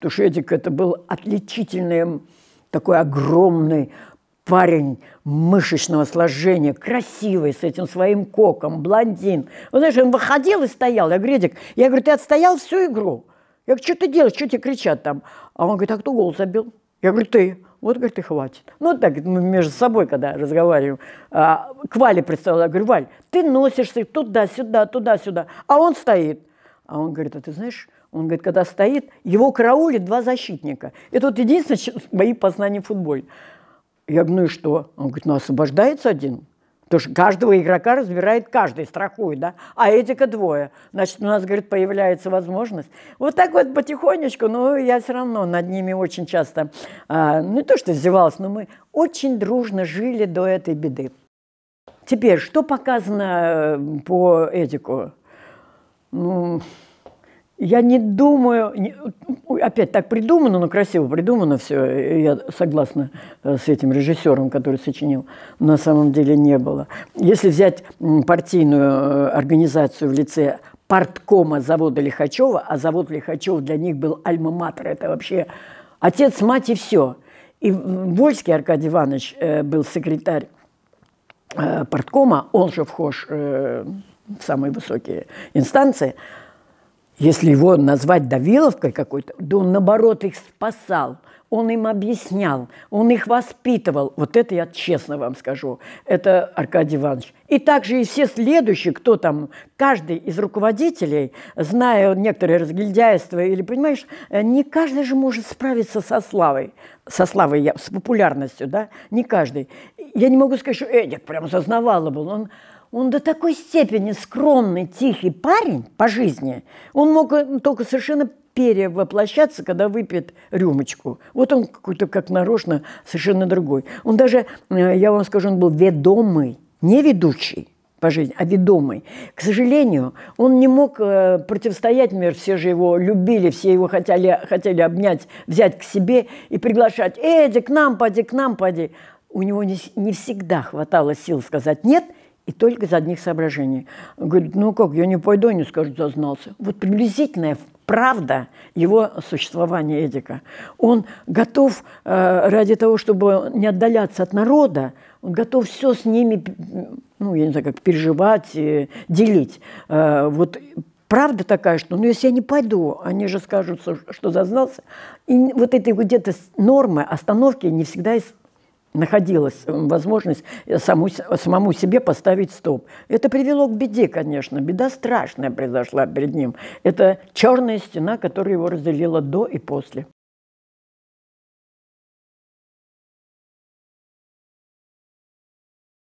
Тушетик – это был отличительный такой огромный парень мышечного сложения, красивый, с этим своим коком, блондин. Вот знаешь, он выходил и стоял. Я говорю, Эдик, я говорю, ты отстоял всю игру. Я говорю, что ты делаешь, что тебе кричат там? А он говорит, а кто гол забил? Я говорю, ты. Вот, говорит, и хватит. Ну, так, мы ну, между собой, когда разговариваем, а, к Вале представила, я говорю, Валь, ты носишься туда-сюда, туда-сюда, а он стоит. А он говорит, а ты знаешь, он говорит, когда стоит, его караулит два защитника. Это вот единственное мои познания в футболе. Я говорю, ну и что? Он говорит, ну освобождается один. Потому что каждого игрока разбирает каждый, страхует, да? А этика двое. Значит, у нас, говорит, появляется возможность. Вот так вот потихонечку, но я все равно над ними очень часто, а, ну не то что издевалась, но мы очень дружно жили до этой беды. Теперь, что показано э, по этику? Ну, я не думаю, опять так придумано, но красиво придумано все, я согласна э, с этим режиссером, который сочинил, на самом деле не было. Если взять партийную э, организацию в лице парткома завода Лихачева, а завод Лихачев для них был альма-матер, это вообще отец, мать и все. И Вольский Аркадий Иванович э, был секретарь парткома, он же вхож в самые высокие инстанции – если его назвать давиловкой какой-то, да он, наоборот, их спасал. Он им объяснял, он их воспитывал. Вот это я честно вам скажу. Это Аркадий Иванович. И также и все следующие, кто там, каждый из руководителей, зная некоторые разгильдяйства или, понимаешь, э, не каждый же может справиться со славой, со славой, с популярностью, да, не каждый. Я не могу сказать, что Эдик прям сознавал был, он он до такой степени скромный, тихий парень по жизни, он мог э, только совершенно перевоплощаться, когда выпьет рюмочку. Вот он какой-то как нарочно совершенно другой. Он даже, э, я вам скажу, он был ведомый, не ведущий по жизни, а ведомый. К сожалению, он не мог э, противостоять мир, все же его любили, все его хотели, хотели обнять, взять к себе и приглашать. «Эдик, к нам поди, к нам поди». У него не, не всегда хватало сил сказать «нет», – и только из одних соображений. Он говорит, ну как, я не пойду, они скажут, зазнался. Вот приблизительная правда его существования Эдика. Он готов э, ради того, чтобы не отдаляться от народа, он готов все с ними, ну, я не знаю, как переживать, э, делить. Э, вот правда такая, что, ну, если я не пойду, они же скажут, что зазнался. И вот этой вот где-то нормы остановки не всегда находилась возможность э, саму, самому себе поставить стоп. Это привело к беде, конечно. Беда страшная произошла перед ним. Это черная стена, которая его разделила до и после.